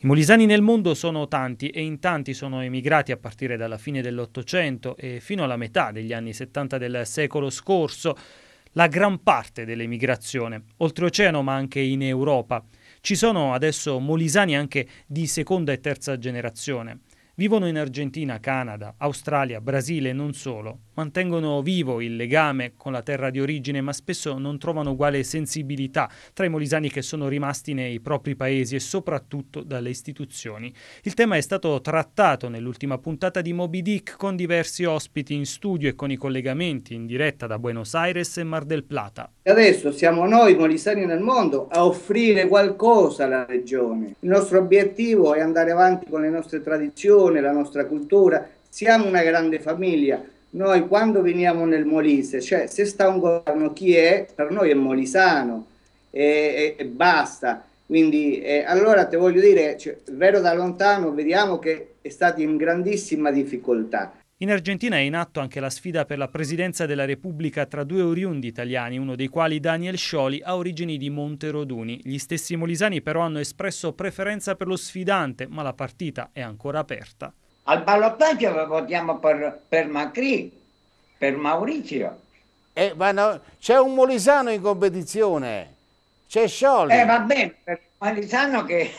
I molisani nel mondo sono tanti e in tanti sono emigrati a partire dalla fine dell'Ottocento e fino alla metà degli anni 70 del secolo scorso, la gran parte dell'emigrazione, oltreoceano ma anche in Europa. Ci sono adesso molisani anche di seconda e terza generazione. Vivono in Argentina, Canada, Australia, Brasile e non solo mantengono vivo il legame con la terra di origine, ma spesso non trovano uguale sensibilità tra i molisani che sono rimasti nei propri paesi e soprattutto dalle istituzioni. Il tema è stato trattato nell'ultima puntata di Moby Dick con diversi ospiti in studio e con i collegamenti in diretta da Buenos Aires e Mar del Plata. Adesso siamo noi molisani nel mondo a offrire qualcosa alla regione. Il nostro obiettivo è andare avanti con le nostre tradizioni, la nostra cultura. Siamo una grande famiglia, noi quando veniamo nel Molise, cioè se sta un governo chi è, per noi è molisano e, e, e basta. Quindi eh, allora te voglio dire, cioè, vero da lontano, vediamo che è stato in grandissima difficoltà. In Argentina è in atto anche la sfida per la presidenza della Repubblica tra due oriundi italiani, uno dei quali Daniel Scioli ha origini di Monteroduni. Gli stessi molisani però hanno espresso preferenza per lo sfidante, ma la partita è ancora aperta al ballottaggio votiamo per, per Macri, per Maurizio. Eh, no, c'è un Molisano in competizione, c'è Scioli. Eh va bene, Molisano che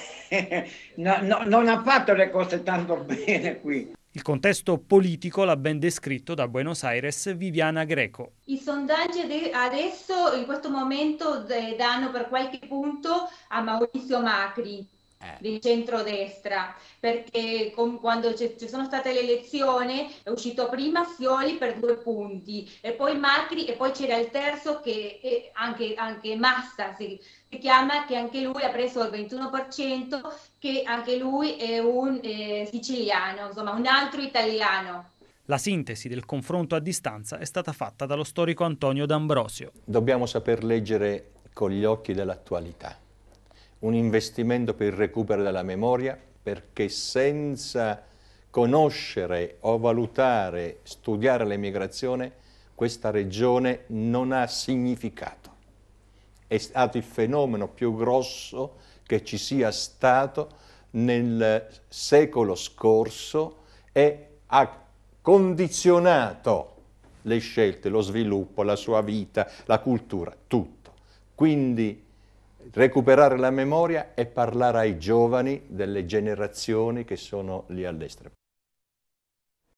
no, no, non ha fatto le cose tanto bene qui. Il contesto politico l'ha ben descritto da Buenos Aires Viviana Greco. I sondaggi adesso, in questo momento, danno per qualche punto a Maurizio Macri, eh. di centrodestra, perché con, quando ci sono state le elezioni è uscito prima Scioli per due punti e poi Macri e poi c'era il terzo che anche, anche Massa si, si, chiama, che anche lui ha preso il 21%, che anche lui è un eh, siciliano, insomma un altro italiano. La sintesi del confronto a distanza è stata fatta dallo storico Antonio D'Ambrosio. Dobbiamo saper leggere con gli occhi dell'attualità un investimento per il recupero della memoria, perché senza conoscere o valutare, studiare l'emigrazione, questa regione non ha significato. È stato il fenomeno più grosso che ci sia stato nel secolo scorso e ha condizionato le scelte, lo sviluppo, la sua vita, la cultura, tutto. Quindi recuperare la memoria e parlare ai giovani delle generazioni che sono lì all'estero.